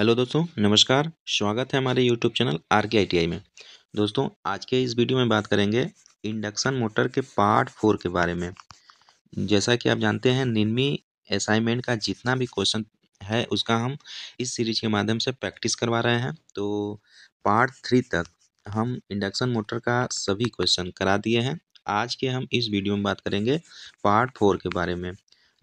hello दोस्तों नमस्कार स्वागत है हमारे यूट्यूब चैनल आर के आई टी आई में दोस्तों आज के इस वीडियो में बात करेंगे इंडक्शन मोटर के पार्ट फोर के बारे में जैसा कि आप जानते हैं निन्मी असाइनमेंट का जितना भी क्वेश्चन है उसका हम इस सीरीज के माध्यम से प्रैक्टिस करवा रहे हैं तो पार्ट थ्री तक हम इंडक्शन मोटर का सभी क्वेश्चन करा दिए हैं आज के हम इस वीडियो में बात करेंगे पार्ट फोर के बारे में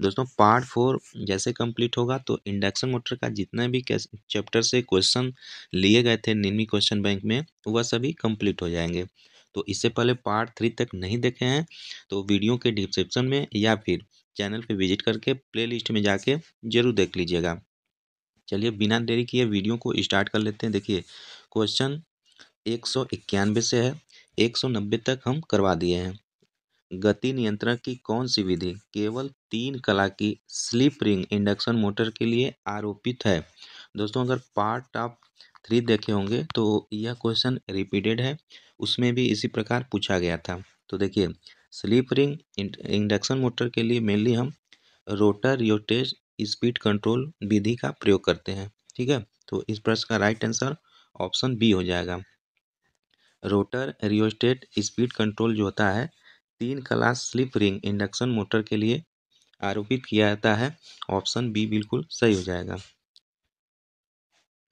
दोस्तों पार्ट फोर जैसे कंप्लीट होगा तो इंडक्शन मोटर का जितना भी चैप्टर से क्वेश्चन लिए गए थे निन्मी क्वेश्चन बैंक में वह सभी कंप्लीट हो जाएंगे तो इससे पहले पार्ट थ्री तक नहीं देखे हैं तो वीडियो के डिस्क्रिप्शन में या फिर चैनल पर विजिट करके प्ले में जाके जरूर देख लीजिएगा चलिए बिना देरी किए वीडियो को स्टार्ट कर लेते हैं देखिए क्वेश्चन एक सौ इक्यानवे से है एक सौ नब्बे तक हम करवा दिए हैं गति नियंत्रण की कौन सी विधि केवल तीन कला की स्लिप रिंग इंडक्शन मोटर के लिए आरोपित है दोस्तों अगर पार्ट आप थ्री देखे होंगे तो यह क्वेश्चन रिपीटेड है उसमें भी इसी प्रकार पूछा गया था तो देखिए स्लिप रिंग इंडक्शन मोटर के लिए मेनली हम रोटर योटेज स्पीड कंट्रोल विधि का प्रयोग करते हैं ठीक है तो इस प्रश्न का राइट आंसर ऑप्शन बी हो जाएगा रोटर रियोस्टेट स्पीड कंट्रोल जो होता है तीन class slip ring induction motor के लिए आरोपित किया जाता है ऑप्शन बी बिल्कुल सही हो जाएगा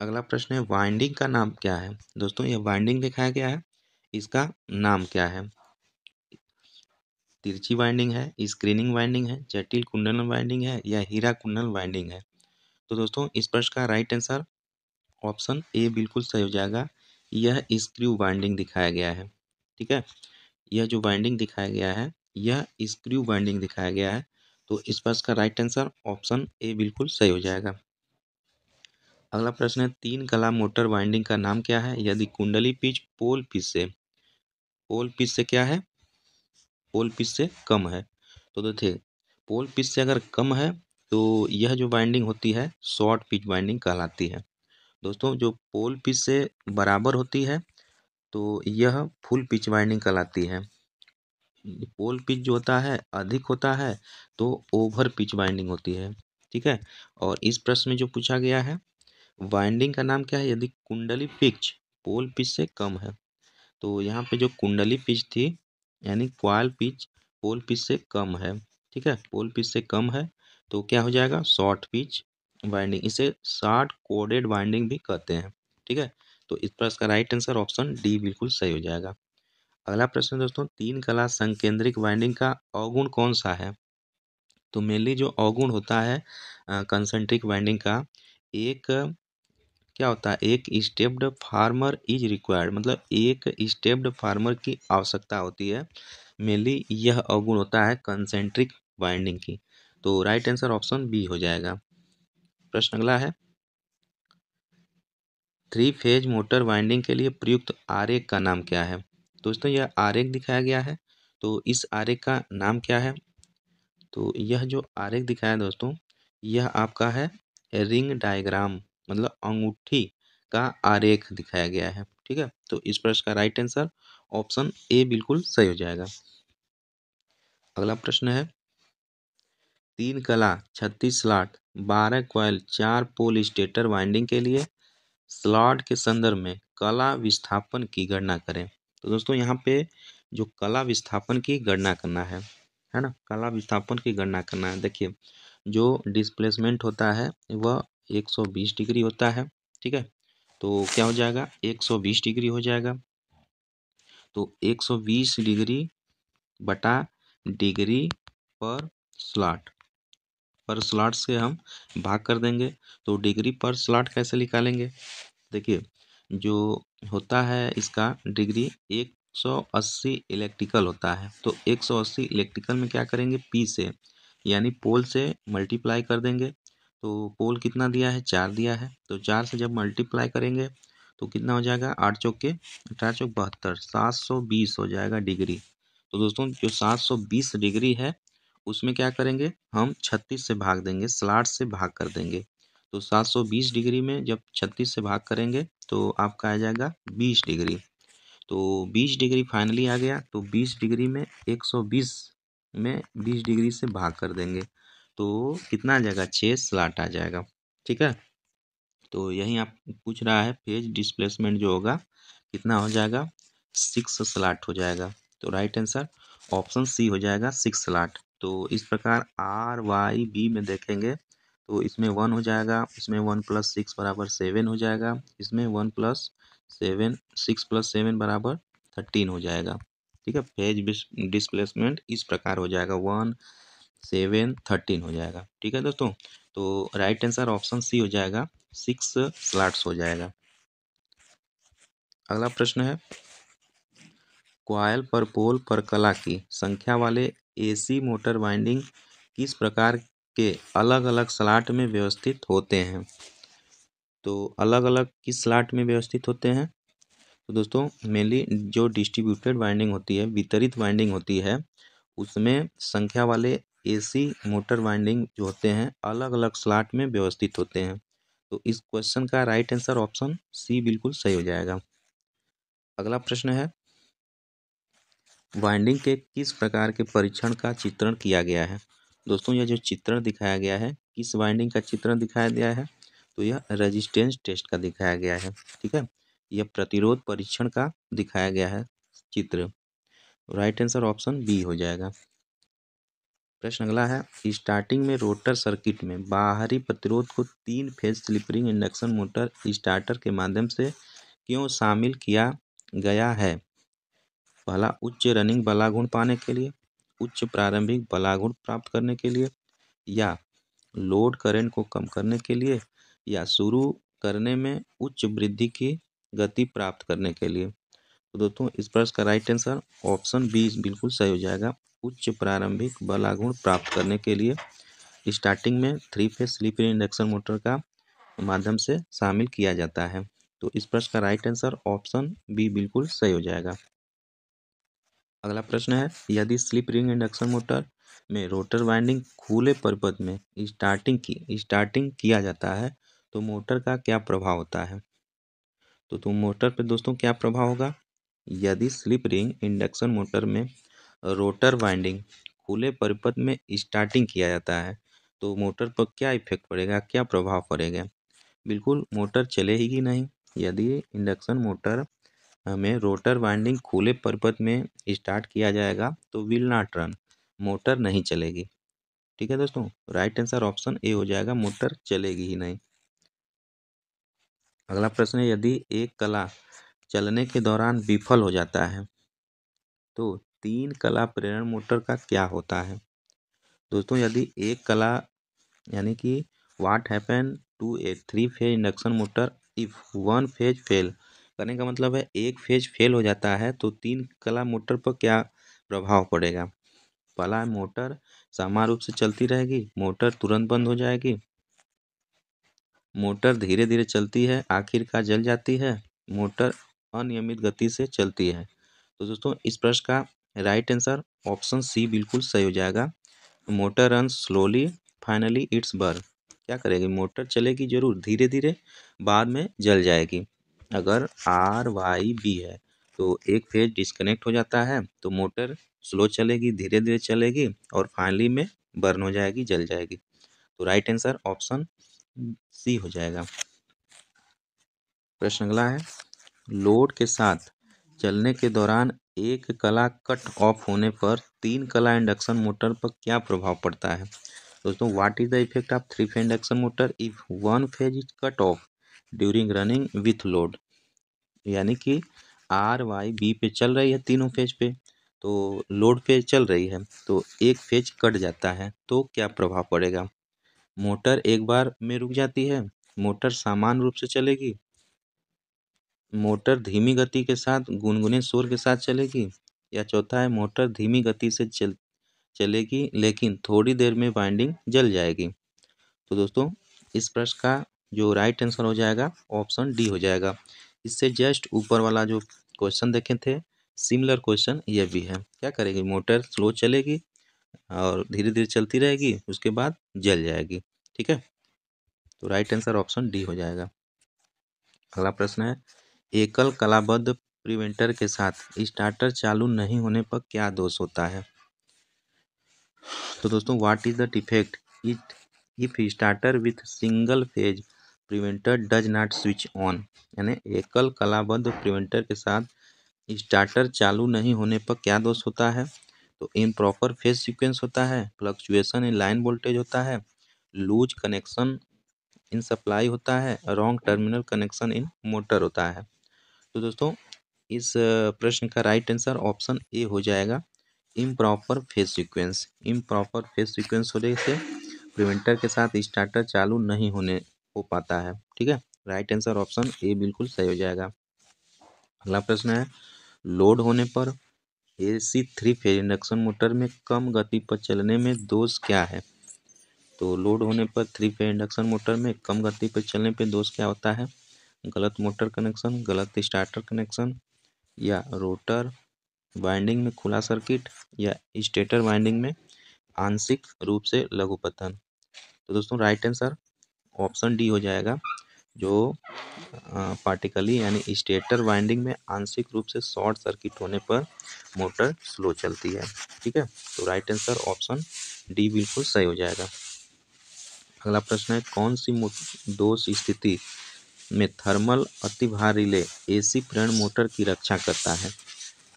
अगला प्रश्न है वाइंडिंग का नाम क्या है दोस्तों यह वाइंडिंग दिखाया गया है इसका नाम क्या है तिरछी वाइंडिंग है स्क्रीनिंग वाइंडिंग है जटिल कुंडल वाइंडिंग है या हीरा कुंडल वाइंडिंग है तो दोस्तों इस प्रश्न का राइट आंसर ऑप्शन ए बिल्कुल सही हो जाएगा यह स्क्रू वाइंडिंग दिखाया गया है ठीक है यह जो वाइंडिंग दिखाया गया है यह स्क्रू वाइंडिंग दिखाया गया है तो इस पर इसका राइट आंसर ऑप्शन ए बिल्कुल सही हो जाएगा अगला प्रश्न है तीन कला मोटर वाइंडिंग का नाम क्या है यदि कुंडली पिच पोल पिच से पोल पिच से क्या है पोल पिच से कम है तो देखिए पोल पिच से अगर कम है तो यह जो वाइंडिंग होती है शॉर्ट पिच वाइंडिंग कहलाती है दोस्तों जो पोल पिच से बराबर होती है तो यह फुल पिच वाइंडिंग कहलाती है पोल पिच जो होता है अधिक होता है तो ओवर पिच वाइंडिंग होती है ठीक है और इस प्रश्न में जो पूछा गया है वाइंडिंग का नाम क्या है यदि कुंडली पिच पोल पिच से कम है तो यहाँ पे जो कुंडली पिच थी यानी क्वाल पिच पोल पिच से कम है ठीक है पोल पिच से कम है तो क्या हो जाएगा शॉर्ट पिच वाइंडिंग इसे शॉर्ट कोडेड वाइंडिंग भी कहते हैं ठीक है तो इस प्रश्न का राइट आंसर ऑप्शन डी बिल्कुल सही हो जाएगा अगला प्रश्न दोस्तों तीन कला संकेंद्रिक वाइंडिंग का अवगुण कौन सा है तो मेनली जो अवगुण होता है कंसेंट्रिक वाइंडिंग का एक क्या होता है एक स्टेप्ड फार्मर इज रिक्वायर्ड मतलब एक स्टेप्ड फार्मर की आवश्यकता होती है मेनली यह अवगुण होता है कंसेंट्रिक वाइंडिंग की तो राइट आंसर ऑप्शन बी हो जाएगा प्रश्न अगला है थ्री फेज मोटर वाइंडिंग के लिए प्रयुक्त आरेख का नाम क्या है दोस्तों यह आरेख दिखाया गया है तो इस आरेख का नाम क्या है तो यह जो आरेख दिखाया है दोस्तों यह आपका है रिंग डायग्राम मतलब अंगूठी का आरेख दिखाया गया है ठीक है तो इस प्रश्न का राइट आंसर ऑप्शन ए बिल्कुल सही हो जाएगा अगला प्रश्न है तीन कला छत्तीस स्लाट बारह क्वाइल चार पोल स्टेटर वाइंडिंग के लिए स्लॉट के संदर्भ में कला विस्थापन की गणना करें तो दोस्तों यहाँ पे जो कला विस्थापन की गणना करना है है ना कला विस्थापन की गणना करना है देखिए जो डिस्प्लेसमेंट होता है वह 120 डिग्री होता है ठीक है तो क्या हो जाएगा 120 डिग्री हो जाएगा तो 120 डिग्री बटा डिग्री पर स्लॉट पर स्लॉट से हम भाग कर देंगे तो डिग्री पर स्लॉट कैसे निकालेंगे देखिए जो होता है इसका डिग्री एक सौ अस्सी इलेक्ट्रिकल होता है तो एक सौ अस्सी इलेक्ट्रिकल में क्या करेंगे पी से यानी पोल से मल्टीप्लाई कर देंगे तो पोल कितना दिया है चार दिया है तो चार से जब मल्टीप्लाई करेंगे तो कितना हो जाएगा आठ चौक के अठारह चौक बहत्तर सात सौ बीस हो जाएगा डिग्री तो दोस्तों जो सात सौ बीस डिग्री है उसमें क्या करेंगे हम छत्तीस से भाग देंगे स्लाट से भाग कर देंगे तो 720 डिग्री में जब 36 से भाग करेंगे तो आपका आ जाएगा 20 डिग्री तो 20 डिग्री फाइनली आ गया तो 20 डिग्री में 120 में 20 डिग्री से भाग कर देंगे तो कितना आ जाएगा छः स्लाट आ जाएगा ठीक है तो यही आप पूछ रहा है फेज डिस्प्लेसमेंट जो होगा कितना हो जाएगा सिक्स स्लाट हो जाएगा तो राइट आंसर ऑप्शन सी हो जाएगा सिक्स स्लाट तो इस प्रकार आर वाई बी में देखेंगे तो इसमें वन हो जाएगा इसमें वन प्लस सिक्स बराबर सेवन हो जाएगा इसमें one plus seven six plus seven बराबर थर्टीन हो जाएगा ठीक है फेज डिस्प्लेसमेंट इस प्रकार हो जाएगा वन सेवन थर्टीन हो जाएगा ठीक है दोस्तों तो राइट आंसर ऑप्शन सी हो जाएगा सिक्स स्लाट्स हो जाएगा अगला प्रश्न है क्वाइल पर पोल पर कला की संख्या वाले एसी मोटर वाइंडिंग किस प्रकार के अलग अलग स्लॉट में व्यवस्थित होते हैं तो अलग अलग किस स्लॉट में व्यवस्थित होते हैं तो दोस्तों मेनली जो डिस्ट्रीब्यूटेड वाइंडिंग होती है वितरित वाइंडिंग होती है उसमें संख्या वाले एसी मोटर वाइंडिंग जो होते हैं अलग अलग स्लॉट में व्यवस्थित होते हैं तो इस क्वेश्चन का राइट आंसर ऑप्शन सी बिल्कुल सही हो जाएगा अगला प्रश्न है वाइंडिंग के किस प्रकार के परीक्षण का चित्रण किया गया है दोस्तों यह जो चित्रण दिखाया गया है किस वाइंडिंग का चित्रण दिखाया गया है तो यह रेजिस्टेंस टेस्ट का दिखाया गया है ठीक है यह प्रतिरोध परीक्षण का दिखाया गया है चित्र राइट आंसर ऑप्शन बी हो जाएगा प्रश्न अगला है स्टार्टिंग में रोटर सर्किट में बाहरी प्रतिरोध को तीन phase slip ring induction motor starter के माध्यम से क्यों शामिल किया गया है पहला उच्च रनिंग बलागुण पाने के लिए उच्च प्रारंभिक बलागुण प्राप्त करने के लिए या लोड करंट को कम करने के लिए या शुरू करने में उच्च वृद्धि की गति प्राप्त करने के लिए तो दोस्तों इस प्रश्न का राइट आंसर ऑप्शन बी बिल्कुल सही हो जाएगा उच्च प्रारंभिक बलागुण प्राप्त करने के लिए स्टार्टिंग में three phase slipper induction motor का माध्यम से शामिल किया जाता है तो इस प्रश्न का राइट आंसर ऑप्शन बी बिल्कुल सही हो जाएगा अगला प्रश्न है यदि स्लिप रिंग इंडक्शन मोटर में रोटर वाइंडिंग खुले पर्वत में स्टार्टिंग की स्टार्टिंग किया जाता है तो मोटर का क्या प्रभाव होता है तो तुम मोटर पे दोस्तों क्या प्रभाव होगा यदि स्लिप रिंग इंडक्शन मोटर में रोटर वाइंडिंग खुले परिपथ में स्टार्टिंग किया जाता है तो मोटर पर क्या इफेक्ट पड़ेगा क्या प्रभाव पड़ेगा बिल्कुल मोटर चलेगी नहीं यदि इंडक्शन मोटर में रोटर वाइंडिंग खुले पर्पत में स्टार्ट किया जाएगा तो विल नॉट रन मोटर नहीं चलेगी ठीक है दोस्तों राइट आंसर ऑप्शन ए हो जाएगा मोटर चलेगी ही नहीं अगला प्रश्न है यदि एक कला चलने के दौरान विफल हो जाता है तो तीन कला प्रेरण मोटर का क्या होता है दोस्तों यदि एक कला यानी कि what happen to a three phase induction motor if one phase fail करने का मतलब है एक फेज फेल हो जाता है तो तीन कला मोटर पर क्या प्रभाव पड़ेगा पहला मोटर सामान्य रूप से चलती रहेगी मोटर तुरंत बंद हो जाएगी मोटर धीरे धीरे चलती है आखिरकार जल जाती है मोटर अनियमित गति से चलती है तो दोस्तों इस प्रश्न का राइट आंसर ऑप्शन सी बिल्कुल सही हो जाएगा motor run slowly finally it's burn क्या करेगी मोटर चलेगी जरूर धीरे धीरे बाद में जल जाएगी अगर आर वाई बी है तो एक फेज डिस्कनेक्ट हो जाता है तो मोटर स्लो चलेगी धीरे धीरे चलेगी और फाइनली में बर्न हो जाएगी जल जाएगी तो राइट आंसर ऑप्शन सी हो जाएगा प्रश्न अगला है लोड के साथ चलने के दौरान एक कला कट ऑफ होने पर तीन कला इंडक्शन मोटर पर क्या प्रभाव पड़ता है दोस्तों what is the effect of three phase induction motor if one phase is cut off during running with load यानी कि आर वाई बी पे चल रही है तीनों फेज पे तो लोड पे चल रही है तो एक फेज कट जाता है तो क्या प्रभाव पड़ेगा मोटर एक बार में रुक जाती है मोटर सामान्य रूप से चलेगी मोटर धीमी गति के साथ गुनगुने शोर के साथ चलेगी या चौथा है मोटर धीमी गति से चल चलेगी लेकिन थोड़ी देर में बाइंडिंग जल जाएगी तो दोस्तों इस प्रश्न का जो राइट आंसर हो जाएगा ऑप्शन डी हो जाएगा इससे जस्ट ऊपर वाला जो क्वेश्चन देखे थे सिमिलर क्वेश्चन ये भी है क्या करेगी मोटर स्लो चलेगी और धीरे धीरे चलती रहेगी उसके बाद जल जाएगी ठीक है तो राइट आंसर ऑप्शन डी हो जाएगा अगला प्रश्न है एकल कलाबद्ध प्रिवेंटर के साथ स्टार्टर चालू नहीं होने पर क्या दोष होता है तो दोस्तों what is the defect it if starter with single phase preventer does not switch on यानी एकल कलाबद्ध प्रिवेंटर के साथ स्टार्टर चालू नहीं होने पर क्या दोष होता है तो इन प्रॉपर फेस सीक्वेंस होता है फ्लक्चुएशन इन लाइन वोल्टेज होता है लूज कनेक्शन इन सप्लाई होता है wrong terminal connection in motor होता है तो दोस्तों इस प्रश्न का राइट आंसर ऑप्शन ए हो जाएगा improper phase sequence improper phase sequence होने से प्रिवेंटर के साथ स्टार्टर चालू नहीं होने हो पाता है ठीक है राइट आंसर ऑप्शन ए बिल्कुल सही हो जाएगा अगला प्रश्न है लोड होने पर A C three phase induction motor में कम गति पर चलने में दोष क्या है तो लोड होने पर थ्री फेज इंडक्शन मोटर में कम गति पर चलने पर दोष क्या होता है गलत मोटर कनेक्शन गलत स्टार्टर कनेक्शन या रोटर वाइंडिंग में खुला सर्किट या स्टेटर वाइंडिंग में आंशिक रूप से लघुपतन तो दोस्तों राइट आंसर ऑप्शन डी हो जाएगा जो पार्टिकली यानी स्टेटर वाइंडिंग में आंशिक रूप से शॉर्ट सर्किट होने पर मोटर स्लो चलती है ठीक है तो राइट आंसर ऑप्शन डी बिल्कुल सही हो जाएगा अगला प्रश्न है कौन सी दोष स्थिति में थर्मल अतिभार रिले एसी प्रेरण मोटर की रक्षा करता है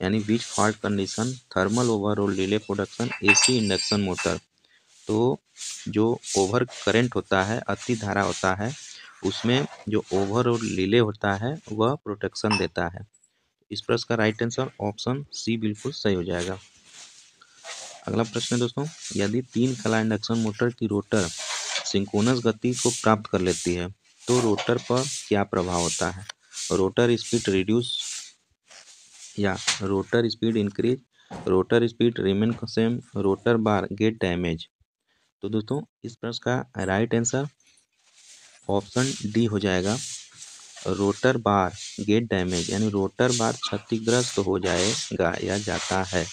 यानी बीच fault condition thermal overall relay production AC induction motor तो जो ओवर करेंट होता है अति धारा होता है उसमें जो ओवर और लीले होता है वह प्रोटेक्शन देता है इस प्रश्न का राइट आंसर ऑप्शन सी बिल्कुल सही हो जाएगा अगला प्रश्न है दोस्तों यदि तीन कला इंडक्शन मोटर की रोटर सिंकोनस गति को प्राप्त कर लेती है तो रोटर पर क्या प्रभाव होता है रोटर स्पीड रिड्यूस या rotor speed increase rotor speed remain same rotor bar get damage तो दोस्तों इस प्रश्न का राइट आंसर ऑप्शन डी हो जाएगा रोटर बार गेट डैमेज यानी रोटर बार क्षतिग्रस्त हो जाएगा या जाता है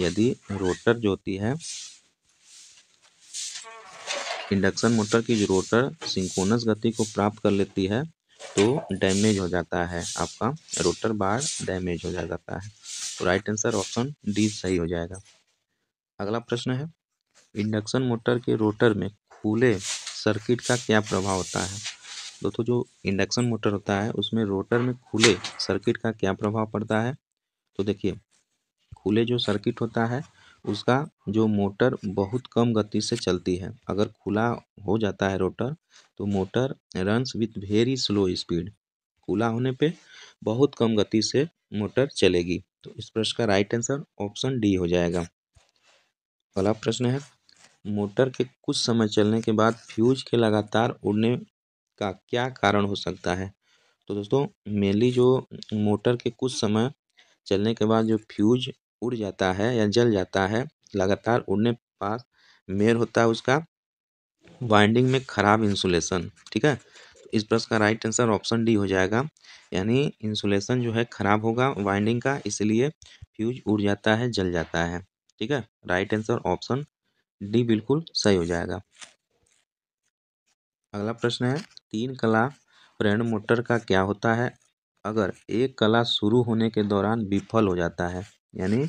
यदि रोटर जो होती है इंडक्शन मोटर की जो रोटर सिंकोनस गति को प्राप्त कर लेती है तो डैमेज हो जाता है आपका रोटर बार डैमेज हो जाता है तो राइट आंसर ऑप्शन डी सही हो जाएगा अगला प्रश्न है इंडक्शन मोटर के रोटर में खुले सर्किट का क्या प्रभाव होता है दोस्तों जो इंडक्शन मोटर होता है उसमें रोटर में खुले सर्किट का क्या प्रभाव पड़ता है तो देखिए खुले जो सर्किट होता है उसका जो मोटर बहुत कम गति से चलती है अगर खुला हो जाता है रोटर तो motor runs with very slow speed खुला होने पे बहुत कम गति से मोटर चलेगी तो इस प्रश्न का राइट आंसर ऑप्शन डी हो जाएगा अगला प्रश्न है मोटर के कुछ समय चलने के बाद फ्यूज के लगातार उड़ने का क्या कारण हो सकता है तो दोस्तों मेनली जो मोटर के कुछ समय चलने के बाद जो फ्यूज उड़ जाता है या जल जाता है लगातार उड़ने पास मेर होता है उसका वाइंडिंग में ख़राब इंसुलेशन ठीक है तो इस प्रश्न का राइट आंसर ऑप्शन डी हो जाएगा यानी इंसुलेशन जो है ख़राब होगा वाइंडिंग का इसलिए फ्यूज उड़ जाता है जल जाता है ठीक है राइट आंसर ऑप्शन डी बिल्कुल सही हो जाएगा अगला प्रश्न है तीन कला प्रेरण मोटर का क्या होता है अगर एक कला शुरू होने के दौरान विफल हो जाता है यानी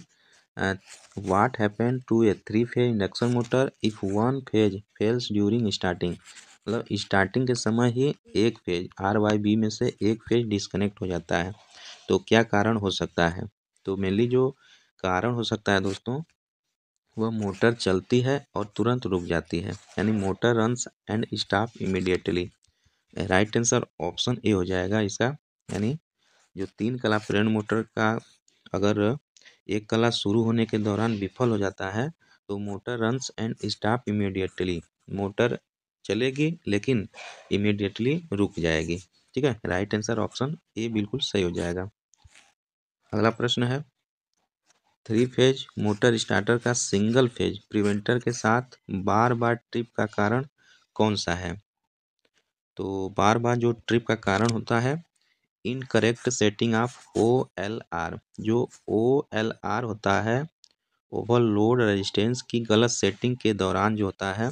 what happen to a three phase induction motor if one phase fails during starting मतलब स्टार्टिंग के समय ही एक फेज आर वाई बी में से एक फेज डिस्कनेक्ट हो जाता है तो क्या कारण हो सकता है तो मेनली जो कारण हो सकता है दोस्तों वह मोटर चलती है और तुरंत रुक जाती है यानी motor runs and stop immediately right answer option A हो जाएगा इसका यानी जो तीन कला प्रेरण मोटर का अगर एक कला शुरू होने के दौरान विफल हो जाता है तो motor runs and stop immediately motor चलेगी लेकिन इमिडिएटली रुक जाएगी ठीक है राइट आंसर ऑप्शन ए बिल्कुल सही हो जाएगा अगला प्रश्न है थ्री फेज मोटर स्टार्टर का सिंगल फेज प्रिवेंटर के साथ बार बार ट्रिप का कारण कौन सा है तो बार बार जो ट्रिप का कारण होता है incorrect setting of O L R जो ओ एल आर होता है ओवरलोड रेजिस्टेंस की गलत सेटिंग के दौरान जो होता है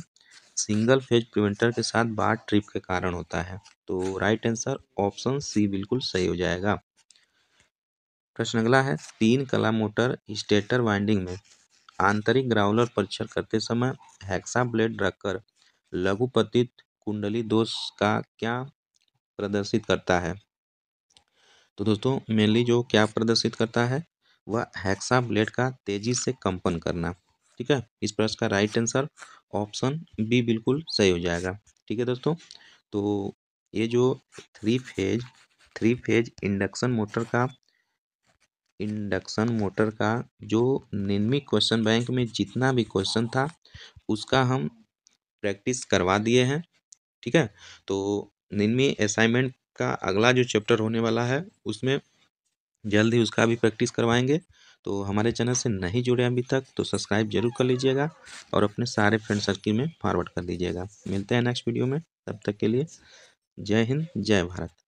सिंगल फेज प्रिवेंटर के साथ बार ट्रिप के कारण होता है तो राइट आंसर ऑप्शन सी बिल्कुल सही हो जाएगा प्रश्न अगला है तीन कला मोटर स्टेटर वाइंडिंग में आंतरिक ग्राउलर परीक्षण करते समय हेक्सा ब्लेड रखकर लघुपतित कुंडली दोष का क्या प्रदर्शित करता है तो दोस्तों मेनली जो क्या प्रदर्शित करता है वह हेक्सा ब्लेड का तेजी से कंपन करना ठीक है इस प्रश्न का राइट आंसर ऑप्शन बी बिल्कुल सही हो जाएगा ठीक है दोस्तों तो ये जो three phase three phase induction motor का इंडक्शन मोटर का जो निन्मी क्वेश्चन बैंक में जितना भी क्वेश्चन था उसका हम प्रैक्टिस करवा दिए हैं ठीक है तो निन्मी असाइनमेंट का अगला जो चैप्टर होने वाला है उसमें जल्द ही उसका भी प्रैक्टिस करवाएंगे तो हमारे चैनल से नहीं जुड़े अभी तक तो सब्सक्राइब जरूर कर लीजिएगा और अपने सारे फ्रेंड सर्किल में फॉरवर्ड कर दीजिएगा मिलते हैं नेक्स्ट वीडियो में तब तक के लिए जय हिंद जय भारत